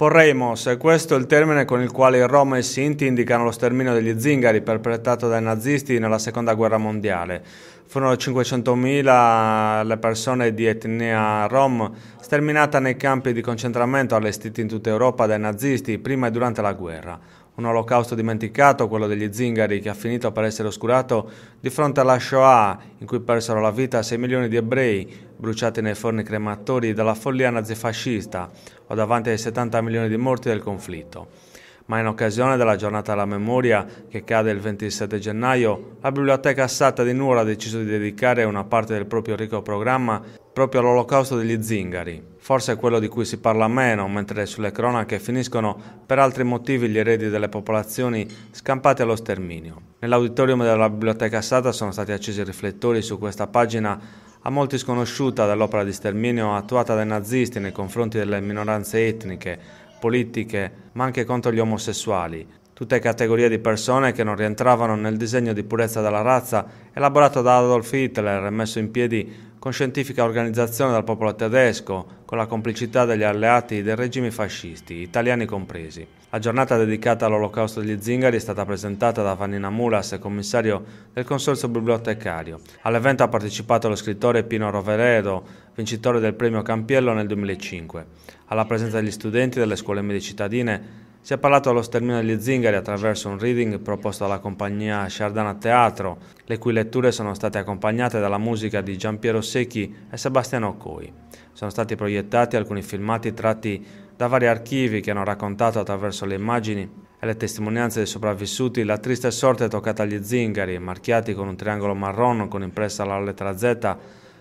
Porremos, questo è il termine con il quale i Rom e i Sinti indicano lo sterminio degli zingari perpetrato dai nazisti nella seconda guerra mondiale. Furono 500.000 le persone di etnia Rom sterminate nei campi di concentramento allestiti in tutta Europa dai nazisti prima e durante la guerra. Un olocausto dimenticato, quello degli zingari, che ha finito per essere oscurato di fronte alla Shoah, in cui persero la vita 6 milioni di ebrei, bruciati nei forni crematori dalla follia nazifascista o davanti ai 70 milioni di morti del conflitto. Ma in occasione della giornata alla memoria, che cade il 27 gennaio, la Biblioteca Assata di Nuoro ha deciso di dedicare una parte del proprio ricco programma proprio all'olocausto degli zingari. Forse è quello di cui si parla meno, mentre sulle cronache finiscono per altri motivi gli eredi delle popolazioni scampate allo sterminio. Nell'auditorium della Biblioteca Assata sono stati accesi i riflettori su questa pagina a molti sconosciuta dall'opera di sterminio attuata dai nazisti nei confronti delle minoranze etniche, politiche, ma anche contro gli omosessuali, tutte categorie di persone che non rientravano nel disegno di purezza della razza elaborato da Adolf Hitler e messo in piedi con scientifica organizzazione dal popolo tedesco, con la complicità degli alleati dei regimi fascisti, italiani compresi. La giornata dedicata all'olocausto degli zingari è stata presentata da Vanina Mulas, commissario del Consorzio Bibliotecario. All'evento ha partecipato lo scrittore Pino Roveredo, vincitore del premio Campiello nel 2005. Alla presenza degli studenti delle scuole medie cittadine si è parlato allo sterminio degli zingari attraverso un reading proposto dalla compagnia Sciardana Teatro, le cui letture sono state accompagnate dalla musica di Gian Piero Secchi e Sebastiano Occoi. Sono stati proiettati alcuni filmati tratti da vari archivi che hanno raccontato attraverso le immagini e le testimonianze dei sopravvissuti la triste sorte toccata agli zingari, marchiati con un triangolo marrone con impressa la lettera Z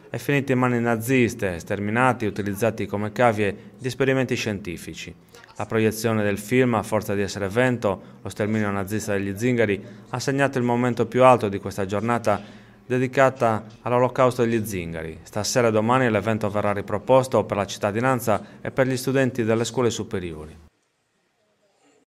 è finita in mani naziste, sterminati e utilizzati come cavie di esperimenti scientifici. La proiezione del film, a forza di essere vento, lo sterminio nazista degli zingari, ha segnato il momento più alto di questa giornata dedicata all'olocausto degli zingari. Stasera e domani l'evento verrà riproposto per la cittadinanza e per gli studenti delle scuole superiori.